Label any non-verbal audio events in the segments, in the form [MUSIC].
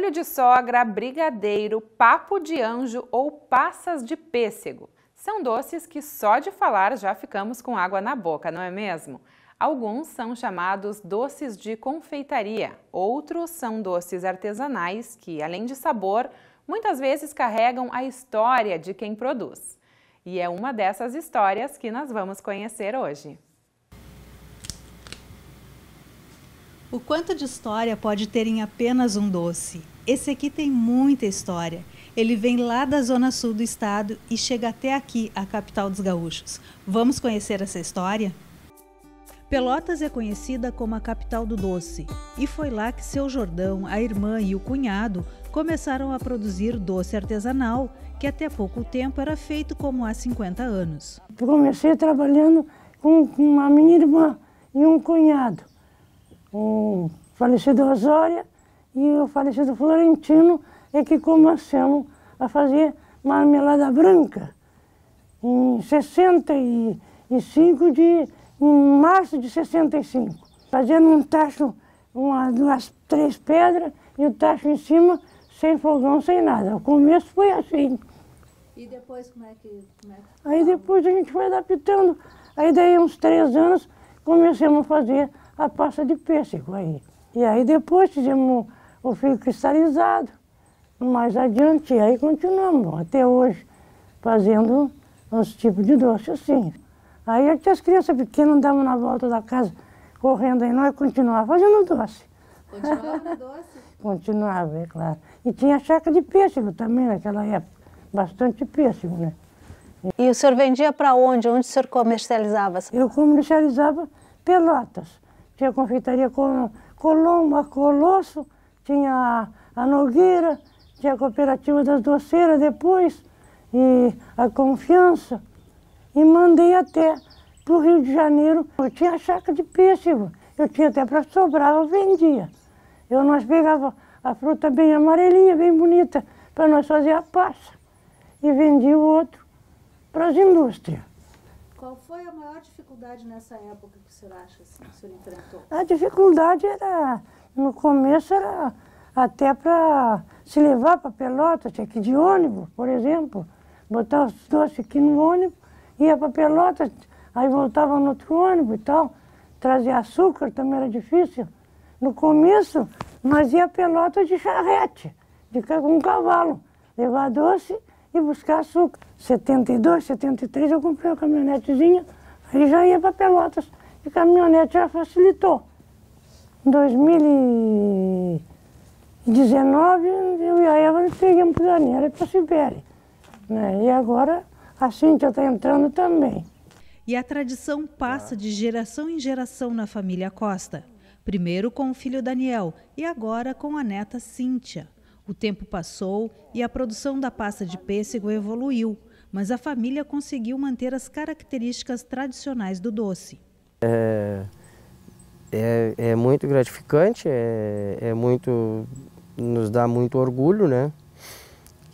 Olho de sogra, brigadeiro, papo de anjo ou passas de pêssego. São doces que só de falar já ficamos com água na boca, não é mesmo? Alguns são chamados doces de confeitaria, outros são doces artesanais que, além de sabor, muitas vezes carregam a história de quem produz. E é uma dessas histórias que nós vamos conhecer hoje. O quanto de história pode ter em apenas um doce? Esse aqui tem muita história. Ele vem lá da zona sul do estado e chega até aqui, a capital dos gaúchos. Vamos conhecer essa história? Pelotas é conhecida como a capital do doce, e foi lá que seu Jordão, a irmã e o cunhado começaram a produzir doce artesanal, que até pouco tempo era feito como há 50 anos. Eu comecei trabalhando com, uma a minha irmã e um cunhado o é, falecido Osória e o falecido Florentino é que começamos a fazer marmelada branca. Em 65, de, em março de 65. Fazendo um tacho, uma, duas, três pedras e o tacho em cima, sem fogão, sem nada. O começo foi assim. E depois como é que. Como é que... Aí depois a gente foi adaptando. Aí daí uns três anos começamos a fazer a pasta de pêssego aí. E aí depois fizemos o fio cristalizado, mais adiante, e aí continuamos até hoje fazendo os tipos de doce assim. Aí até as crianças pequenas andavam na volta da casa correndo aí, nós continuava fazendo doce. Continuava [LAUGHS] doce? continuava, é claro. E tinha chácara de pêssego também naquela época, bastante pêssego, né? E o senhor vendia para onde? Onde o senhor comercializava? Eu comercializava Pelotas tinha confeitaria com Colomba, Colosso, tinha a Nogueira, tinha a cooperativa das doceiras depois, e a Confiança, e mandei até para o Rio de Janeiro. Eu tinha a chácara de pêssego, eu tinha até para sobrar, eu vendia. Eu nós pegava a fruta bem amarelinha, bem bonita, para nós fazer a passa, e vendia o outro para as indústrias. Qual foi a maior dificuldade nessa época que o senhor acha assim, que o senhor enfrentou? A dificuldade era, no começo era até para se levar para Pelotas, tinha que ir de ônibus, por exemplo. Botar os doces aqui no ônibus, ia para Pelotas, aí voltava no outro ônibus e tal. Trazer açúcar também era difícil. No começo, nós ia Pelotas de charrete, de, com um cavalo. Levar doce e buscar açúcar. 72, 73 eu comprei uma caminhonetezinha, aí já ia para Pelotas. E caminhonete já facilitou. Em 2019 eu e a Eva pegamos Daniel e para Sibéria. Né? E agora a Cíntia está entrando também. E a tradição passa de geração em geração na família Costa. Primeiro com o filho Daniel e agora com a neta Cíntia. O tempo passou e a produção da pasta de pêssego evoluiu, mas a família conseguiu manter as características tradicionais do doce. É, é, é muito gratificante, é, é, muito, nos dá muito orgulho, né?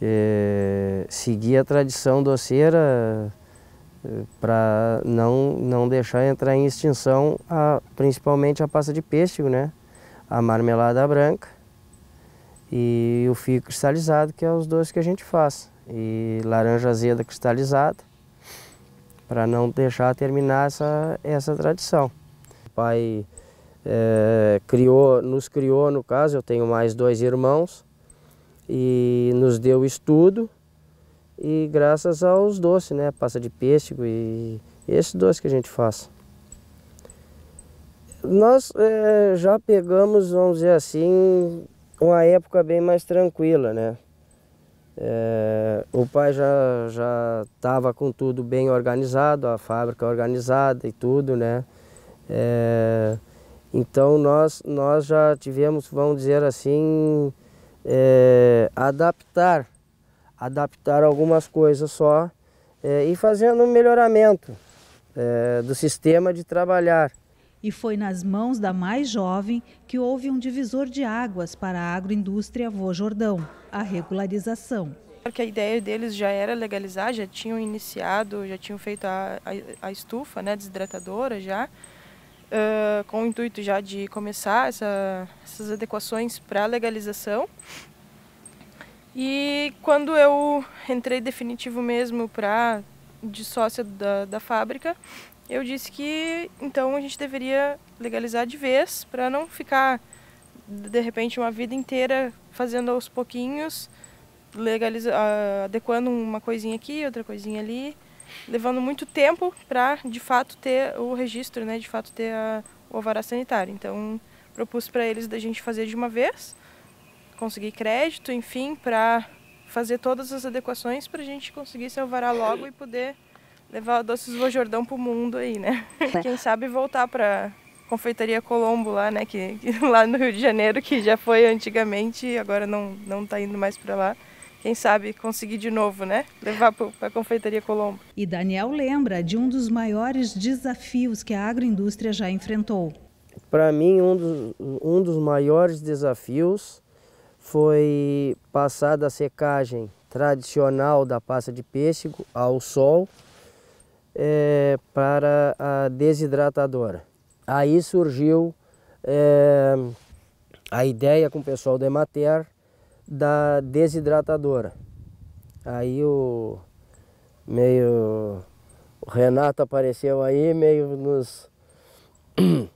É, seguir a tradição doceira é, para não, não deixar entrar em extinção a, principalmente a pasta de pêssego, né? a marmelada branca e o fio cristalizado, que é os dois que a gente faz. E laranja azeda cristalizada, para não deixar terminar essa, essa tradição. O pai é, criou, nos criou, no caso, eu tenho mais dois irmãos, e nos deu estudo, e graças aos doces, né? Passa de pêssego e, esses doces que a gente faz. Nós é, já pegamos, vamos dizer assim, uma época bem mais tranquila, né? É, o pai já já estava com tudo bem organizado, a fábrica organizada e tudo, né? É, então nós nós já tivemos, vamos dizer assim, é, adaptar, adaptar algumas coisas só é, e fazendo um melhoramento é, do sistema de trabalhar. E foi nas mãos da mais jovem que houve um divisor de águas para a agroindústria Vô Jordão, a regularização. Porque a ideia deles já era legalizar, já tinham iniciado, já tinham feito a, a, a estufa né, desidratadora já, uh, com o intuito já de começar essa, essas adequações para a legalização. E quando eu entrei definitivo mesmo para de sócia da, da fábrica, eu disse que então a gente deveria legalizar de vez para não ficar de repente uma vida inteira fazendo aos pouquinhos, legaliza, ah, adequando uma coisinha aqui, outra coisinha ali, levando muito tempo para de fato ter o registro, né, de fato ter a, o alvará sanitário. Então propus para eles da gente fazer de uma vez, conseguir crédito, enfim, para fazer todas as adequações para a gente conseguir se alvará logo e poder levar doces do Jordão pro mundo aí, né? [LAUGHS] Quem sabe voltar pra confeitaria Colombo lá, né? Que, que, [LAUGHS] lá no Rio de Janeiro, que já foi antigamente, agora não, não tá indo mais pra lá. Quem sabe conseguir de novo, né? Levar para a confeitaria Colombo. E Daniel lembra de um dos maiores desafios que a agroindústria já enfrentou. Para mim, um dos, um dos maiores desafios foi passar da secagem tradicional da pasta de pêssego ao sol é, para a desidratadora. Aí surgiu é, a ideia com o pessoal da Emater da desidratadora. Aí o meio o Renato apareceu aí, meio nos [CLEARS THROAT]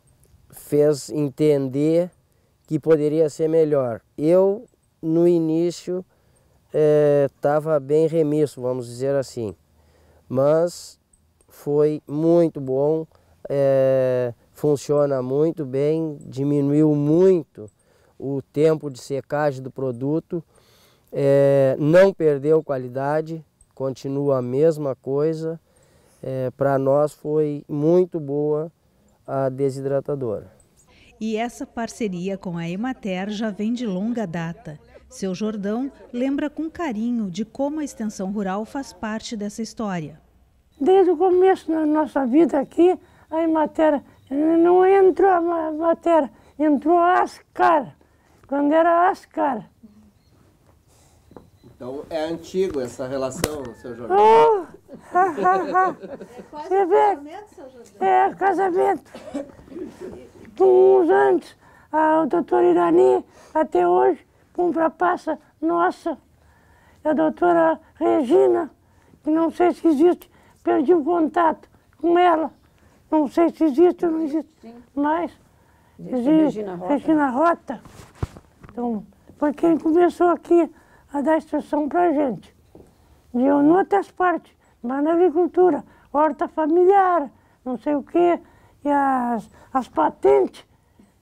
fez entender que poderia ser melhor. Eu no início estava é, bem remisso, vamos dizer assim, mas foi muito bom, é, funciona muito bem, diminuiu muito o tempo de secagem do produto, é, não perdeu qualidade, continua a mesma coisa. É, eh, Para nós foi muito boa a desidratadora. E essa parceria com a Emater já vem de longa data. Seu Jordão lembra com carinho de como a extensão rural faz parte dessa história. Desde o começo da nossa vida aqui, a matéria não entrou a matéria entrou a Ascar, quando era Ascar. Então é antigo essa relação, seu Jorge. Oh, É quase Você casamento, seu José. É, casamento. Uns antes, a, o doutor Irani, até hoje, compra passa nossa, é a doutora Regina, que não sei se existe, perdi o contato com ela. Não sei se existe ou não existe Sim. mais. Existe na Rota. Regina Rota. Então, foi quem começou aqui a dar instrução para a gente. E eu, em outras partes, mas na agricultura, horta familiar, não sei o quê, e as, as patentes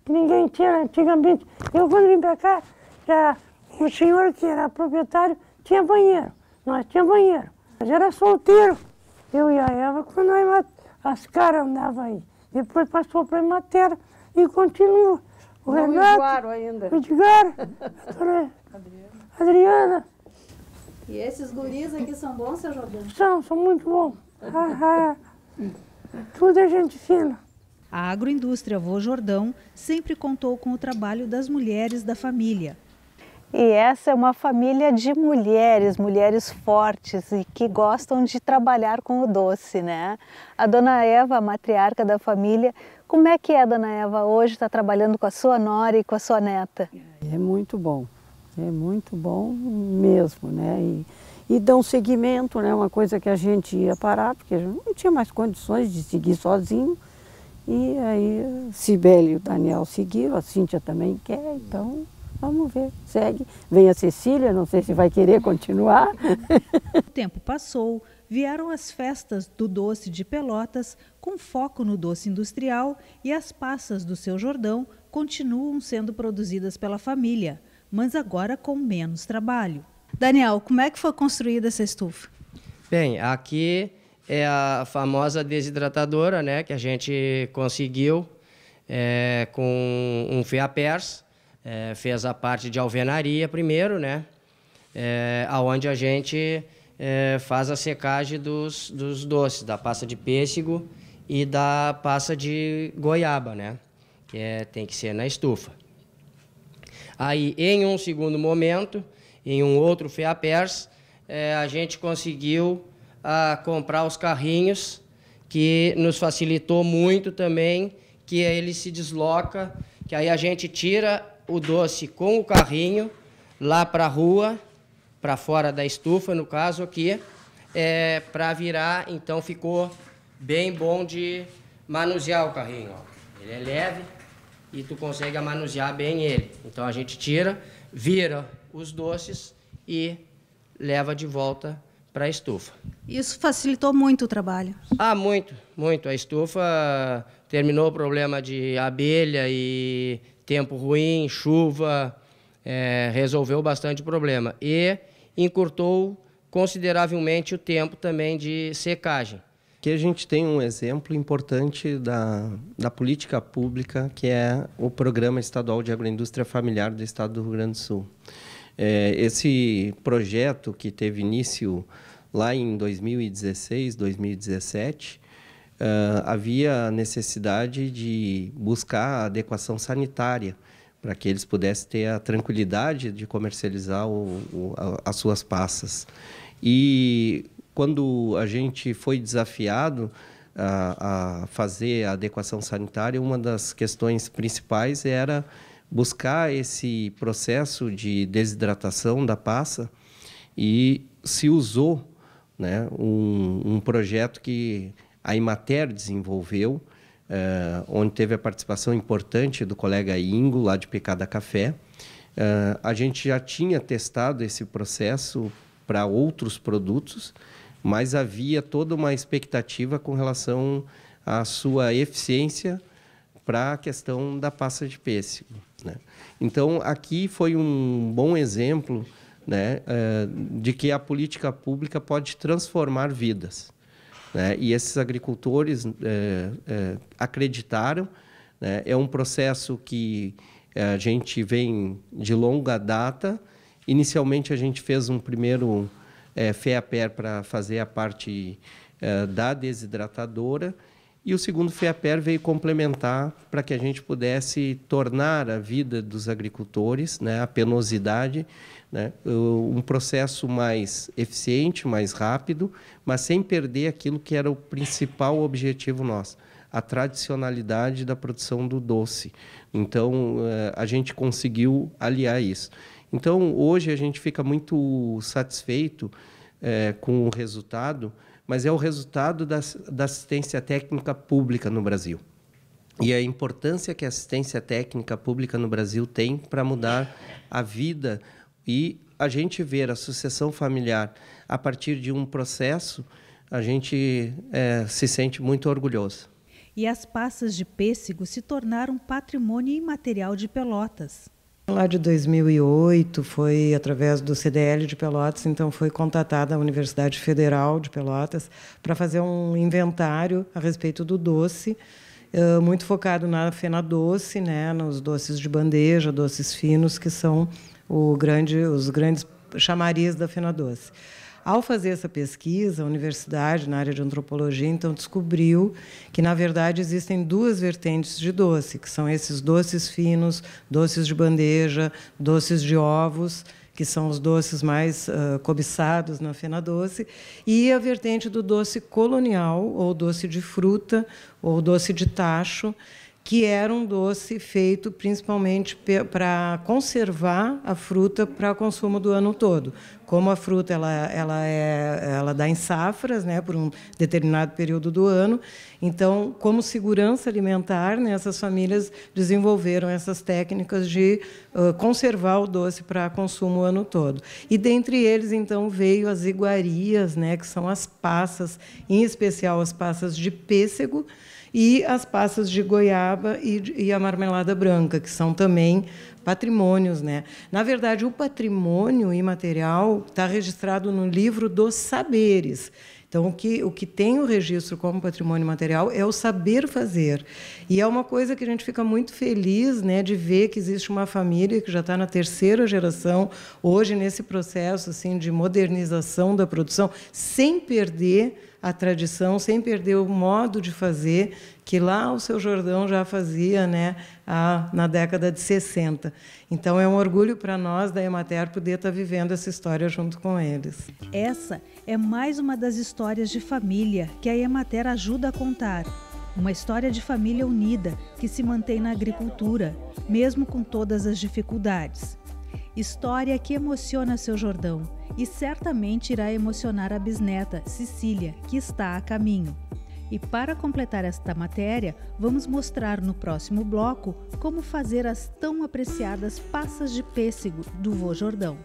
que ninguém tinha antigamente. Eu, quando vim para cá, já, o senhor que era proprietário tinha banheiro. Nós tínhamos banheiro. Mas era solteiro eu e a Eva, quando a, as caras andavam aí. Depois passou para a Emater e continua. O Não Renato, ainda. O Edgar, [LAUGHS] Adriana. Adriana. E esses guris aqui são bons, seu Jordão? São, são muito bons. ah, ah. tudo é gente fina. A agroindústria Vô Jordão sempre contou com o trabalho das mulheres da família, e essa é uma família de mulheres, mulheres fortes e que gostam de trabalhar com o doce, né? A dona Eva, a matriarca da família, como é que é, dona Eva, hoje está trabalhando com a sua nora e com a sua neta? É, é muito bom, é muito bom mesmo, né? E, e dão seguimento, né? Uma coisa que a gente ia parar, porque a gente não tinha mais condições de seguir sozinho. E aí, Sibeli e o Daniel seguiram, a Cíntia também quer, então Vamos ver, segue. Vem a Cecília, não sei se vai querer continuar. o tempo passou, vieram as festas do doce de Pelotas, com foco no doce industrial, e as passas do seu Jordão continuam sendo produzidas pela família, mas agora com menos trabalho. Daniel, como é que foi construída essa estufa? Bem, aqui é a famosa desidratadora, né, que a gente conseguiu é, com um fiapers. pers é, fez a parte de alvenaria primeiro, né? É, aonde a gente é, faz a secagem dos, dos doces, da pasta de pêssego e da pasta de goiaba, né? Que é, tem que ser na estufa. Aí, em um segundo momento, em um outro FEAPERS, é, a gente conseguiu a, comprar os carrinhos, que nos facilitou muito também, que ele se desloca, que aí a gente tira o doce com o carrinho lá para a rua, para fora da estufa, no caso aqui, é, para virar. Então ficou bem bom de manusear o carrinho. Ó. Ele é leve e tu consegue manusear bem ele. Então a gente tira, vira os doces e leva de volta para a estufa. Isso facilitou muito o trabalho? Ah, muito, muito. A estufa terminou o problema de abelha e tempo ruim, chuva, é, resolveu bastante problema. E encurtou consideravelmente o tempo também de secagem. Aqui a gente tem um exemplo importante da, da política pública, que é o Programa Estadual de Agroindústria Familiar do Estado do Rio Grande do Sul. É, esse projeto que teve início lá em 2016, 2017, ah, havia necessidade de buscar a adequação sanitária para que eles pudessem ter a tranquilidade de comercializar o, o, a, as suas passas. E quando a gente foi desafiado a, a, fazer a adequação sanitária, uma das questões principais era buscar esse processo de desidratação da passa e se usou né, um, um projeto que a Imater desenvolveu, uh, onde teve a participação importante do colega Ingo, lá de Picada Café. Uh, a gente já tinha testado esse processo para outros produtos, mas havia toda uma expectativa com relação à sua eficiência para a questão da pasta de pêssego. Né? Então, aqui foi um bom exemplo né, eh, de que a política pública pode transformar vidas. Né? E esses agricultores é, é, acreditaram. Né? É um processo que eh, a gente vem de longa data. Inicialmente, a gente fez um primeiro é, FEAPER para fazer a parte é, da desidratadora e o segundo FEAPER veio complementar para que a gente pudesse tornar a vida dos agricultores, né, a penosidade, né, um processo mais eficiente, mais rápido, mas sem perder aquilo que era o principal objetivo nosso, a tradicionalidade da produção do doce. Então, eh, a gente conseguiu aliar isso. Então, hoje a gente fica muito satisfeito é, com o resultado, mas é o resultado da, da assistência técnica pública no Brasil e a importância que a assistência técnica pública no Brasil tem para mudar a vida e a gente ver a sucessão familiar a partir de um processo, a gente é, se sente muito orgulhoso. E as passas de pêssego se tornaram patrimônio imaterial de Pelotas. Lá de 2008 foi através do CDL de Pelotas, então foi contatada a Universidade Federal de Pelotas para fazer um inventário a respeito do doce, eh, muito focado na fena doce, né, nos doces de bandeja, doces finos que são grande, os grandes chamarias da fena doce. Ao fazer essa pesquisa, a universidade, na área de antropologia, então descobriu que, na verdade, existem duas vertentes de doce, que são esses doces finos, doces de bandeja, doces de ovos, que são os doces mais uh, cobiçados na Fena Doce, e a vertente do doce colonial, ou doce de fruta, ou doce de tacho, que era um doce feito principalmente para conservar a fruta para consumo do ano todo. Como a fruta ela, ela, é, ela dá em safras né, por um determinado período do ano, então, como segurança alimentar, né, essas famílias desenvolveram essas técnicas de uh, conservar o doce para consumo o ano todo. E dentre eles, então, veio as iguarias, né, que são as passas, em especial as passas de pêssego, e as passas de goiaba e, e a marmelada branca, que são também patrimônios, né? Na verdade, o patrimônio imaterial está registrado no livro dos saberes. Então, o que, o que tem o registro como patrimônio material é o saber fazer. E é uma coisa que a gente fica muito feliz né, de ver que existe uma família que já está na terceira geração, hoje, nesse processo assim, de modernização da produção, sem perder a tradição sem perder o modo de fazer que lá o seu Jordão já fazia né, a, na década de 60. Então é um orgulho para nós da Emater poder estar tá vivendo essa história junto com eles. Essa é mais uma das histórias de família que a Emater ajuda a contar. Uma história de família unida que se mantém na agricultura, mesmo com todas as dificuldades. História que emociona seu Jordão e certamente irá emocionar a bisneta, Cecília, que está a caminho. E para completar esta matéria, vamos mostrar no próximo bloco como fazer as tão apreciadas passas de pêssego do Vô Jordão.